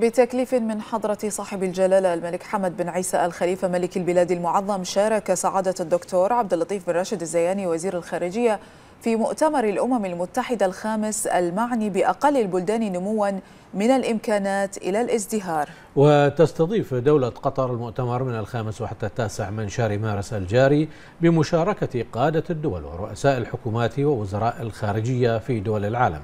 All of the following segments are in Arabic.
بتكليف من حضرة صاحب الجلالة الملك حمد بن عيسى الخليفة ملك البلاد المعظم شارك سعادة الدكتور عبد اللطيف بن راشد الزياني وزير الخارجية في مؤتمر الأمم المتحدة الخامس المعني بأقل البلدان نمواً من الإمكانات إلى الازدهار وتستضيف دولة قطر المؤتمر من الخامس وحتى التاسع من شهر مارس الجاري بمشاركة قادة الدول ورؤساء الحكومات ووزراء الخارجية في دول العالم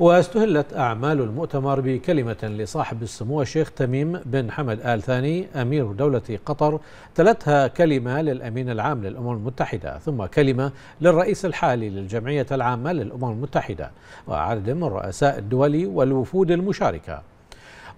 واستهلت أعمال المؤتمر بكلمة لصاحب السمو الشيخ تميم بن حمد آل ثاني أمير دولة قطر تلتها كلمة للأمين العام للأمم المتحدة ثم كلمة للرئيس الحالي للجمعية العامة للأمم المتحدة وعدد من رؤساء الدول والوفود المشاركة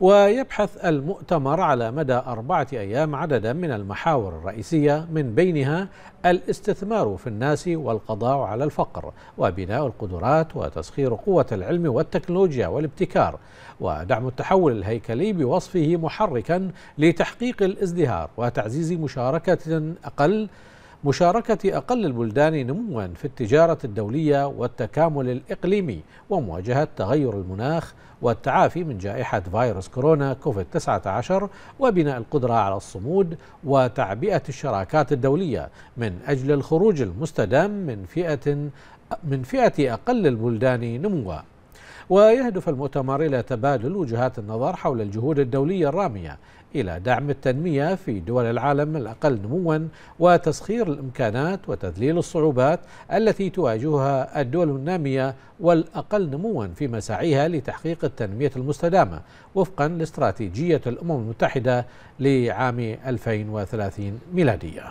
ويبحث المؤتمر على مدى أربعة أيام عددا من المحاور الرئيسية من بينها الاستثمار في الناس والقضاء على الفقر وبناء القدرات وتسخير قوة العلم والتكنولوجيا والابتكار ودعم التحول الهيكلي بوصفه محركا لتحقيق الازدهار وتعزيز مشاركة أقل مشاركة أقل البلدان نموا في التجارة الدولية والتكامل الإقليمي ومواجهة تغير المناخ والتعافي من جائحة فيروس كورونا كوفيد 19 وبناء القدرة على الصمود وتعبئة الشراكات الدولية من أجل الخروج المستدام من فئة من فئة أقل البلدان نمواً ويهدف المؤتمر إلى تبادل وجهات النظر حول الجهود الدولية الرامية إلى دعم التنمية في دول العالم الأقل نموا وتسخير الإمكانات وتذليل الصعوبات التي تواجهها الدول النامية والأقل نموا في مساعيها لتحقيق التنمية المستدامة وفقا لاستراتيجية الأمم المتحدة لعام 2030 ميلادية